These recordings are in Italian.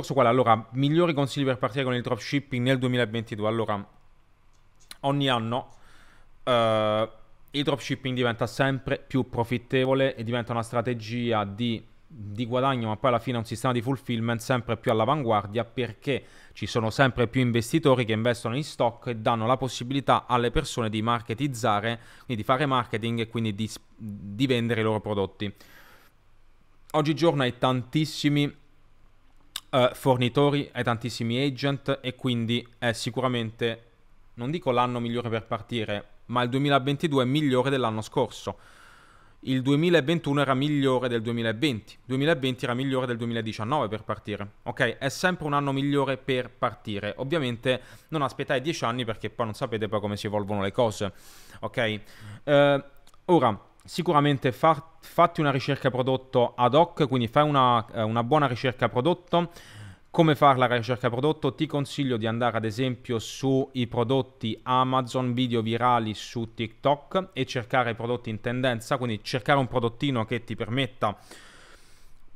Discorso quale? Allora, migliori consigli per partire con il dropshipping nel 2022. Allora, ogni anno eh, il dropshipping diventa sempre più profittevole e diventa una strategia di, di guadagno, ma poi alla fine è un sistema di fulfillment sempre più all'avanguardia perché ci sono sempre più investitori che investono in stock e danno la possibilità alle persone di marketizzare, quindi di fare marketing e quindi di, di vendere i loro prodotti. Oggigiorno hai tantissimi eh, fornitori, e tantissimi agent e quindi è sicuramente, non dico l'anno migliore per partire, ma il 2022 è migliore dell'anno scorso. Il 2021 era migliore del 2020, 2020 era migliore del 2019 per partire. Ok, è sempre un anno migliore per partire. Ovviamente non aspettare dieci anni perché poi non sapete poi come si evolvono le cose. Ok, eh, ora sicuramente far, fatti una ricerca prodotto ad hoc, quindi fai una, eh, una buona ricerca prodotto. Come fare la ricerca prodotto? Ti consiglio di andare ad esempio sui prodotti Amazon, video virali su TikTok e cercare i prodotti in tendenza, quindi cercare un prodottino che ti permetta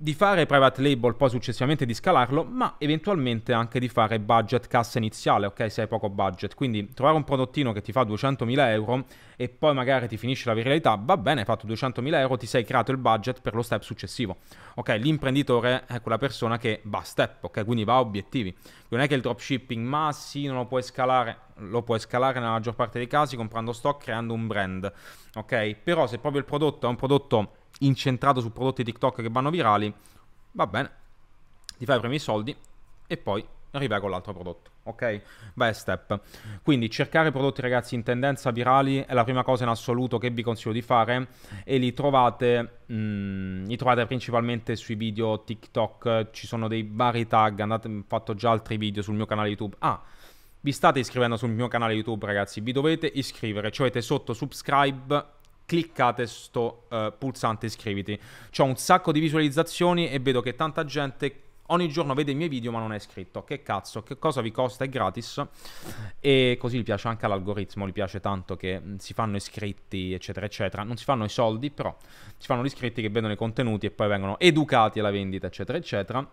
di fare private label, poi successivamente di scalarlo, ma eventualmente anche di fare budget cassa iniziale, ok? Se hai poco budget. Quindi trovare un prodottino che ti fa 200.000 euro e poi magari ti finisce la viralità, va bene, hai fatto 200.000 euro, ti sei creato il budget per lo step successivo. Ok, l'imprenditore è quella persona che va step, ok? Quindi va a obiettivi. Non è che il dropshipping, ma sì, non lo puoi scalare, lo puoi scalare nella maggior parte dei casi comprando stock, creando un brand, ok? Però se proprio il prodotto è un prodotto incentrato su prodotti TikTok che vanno virali, va bene, ti fai i primi soldi e poi arrivai con l'altro prodotto, ok? Vai step. Quindi cercare prodotti ragazzi in tendenza virali è la prima cosa in assoluto che vi consiglio di fare e li trovate, mh, mm, li trovate principalmente sui video TikTok, ci sono dei vari tag, andate, ho fatto già altri video sul mio canale YouTube. Ah, vi state iscrivendo sul mio canale YouTube ragazzi, vi dovete iscrivere, cioè avete sotto subscribe cliccate sto uh, pulsante iscriviti. C'ho un sacco di visualizzazioni e vedo che tanta gente ogni giorno vede i miei video ma non è iscritto. Che cazzo, che cosa vi costa? È gratis. E così gli piace anche all'algoritmo, gli piace tanto che mm, si fanno iscritti, eccetera, eccetera. Non si fanno i soldi, però si fanno gli iscritti che vedono i contenuti e poi vengono educati alla vendita, eccetera, eccetera.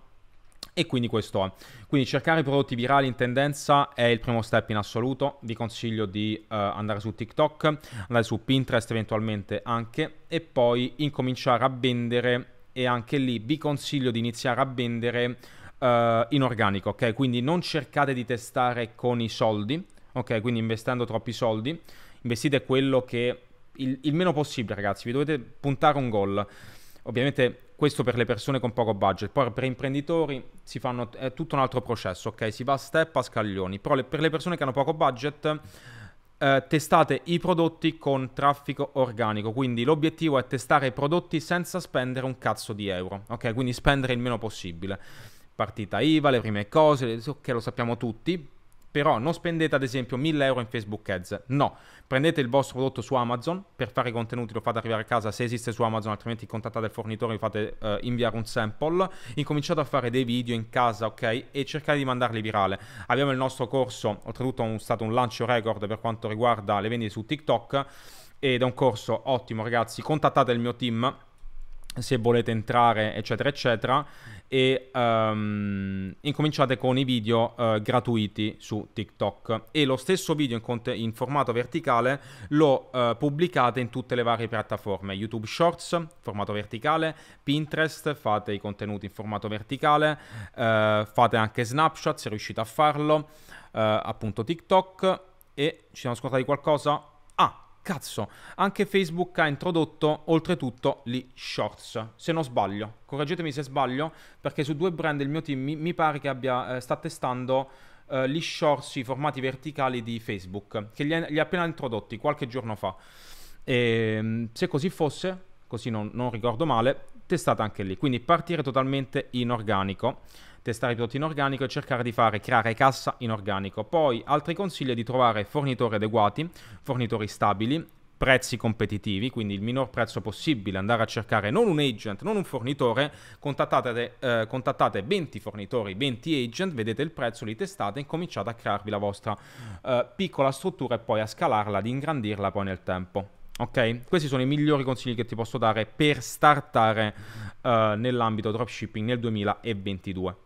E quindi questo è. Quindi cercare i prodotti virali in tendenza è il primo step in assoluto. Vi consiglio di uh, andare su TikTok, andare su Pinterest eventualmente anche e poi incominciare a vendere e anche lì vi consiglio di iniziare a vendere uh, in organico, ok? Quindi non cercate di testare con i soldi, ok? Quindi investendo troppi soldi, investite quello che il, il meno possibile, ragazzi, vi dovete puntare un gol. Ovviamente questo per le persone con poco budget, poi per imprenditori si fanno, è tutto un altro processo, ok? Si va a step a scaglioni, però le, per le persone che hanno poco budget eh, testate i prodotti con traffico organico, quindi l'obiettivo è testare i prodotti senza spendere un cazzo di euro, ok? Quindi spendere il meno possibile. Partita IVA, le prime cose, che lo sappiamo tutti, però non spendete ad esempio 1000 euro in Facebook Ads, no, prendete il vostro prodotto su Amazon, per fare i contenuti lo fate arrivare a casa se esiste su Amazon, altrimenti contattate il fornitore, e vi fate uh, inviare un sample, incominciate a fare dei video in casa, ok, e cercate di mandarli virale. Abbiamo il nostro corso, oltretutto è stato un lancio record per quanto riguarda le vendite su TikTok ed è un corso ottimo ragazzi, contattate il mio team se volete entrare, eccetera, eccetera, e um, incominciate con i video uh, gratuiti su TikTok e lo stesso video in, cont- in formato verticale lo uh, pubblicate in tutte le varie piattaforme, YouTube Shorts, formato verticale, Pinterest, fate i contenuti in formato verticale, uh, fate anche Snapchat se riuscite a farlo, appunto TikTok e ci siamo ascoltati qualcosa? cazzo, anche Facebook ha introdotto oltretutto gli shorts, se non sbaglio. Correggetemi se sbaglio, perché su due brand il mio team mi, mi pare che abbia, eh, sta testando eh, gli shorts, i formati verticali di Facebook, che li ha, appena introdotti qualche giorno fa. E, ehm, se così fosse, così non, non ricordo male, testata anche lì. Quindi partire totalmente in organico testare i prodotti in organico e cercare di fare creare cassa in organico. Poi altri consigli è di trovare fornitori adeguati, fornitori stabili, prezzi competitivi, quindi il minor prezzo possibile, andare a cercare non un agent, non un fornitore, contattate, eh, contattate 20 fornitori, 20 agent, vedete il prezzo, li testate e cominciate a crearvi la vostra eh, piccola struttura e poi a scalarla, ad ingrandirla poi nel tempo. Ok? Questi sono i migliori consigli che ti posso dare per startare eh, nell'ambito dropshipping nel 2022.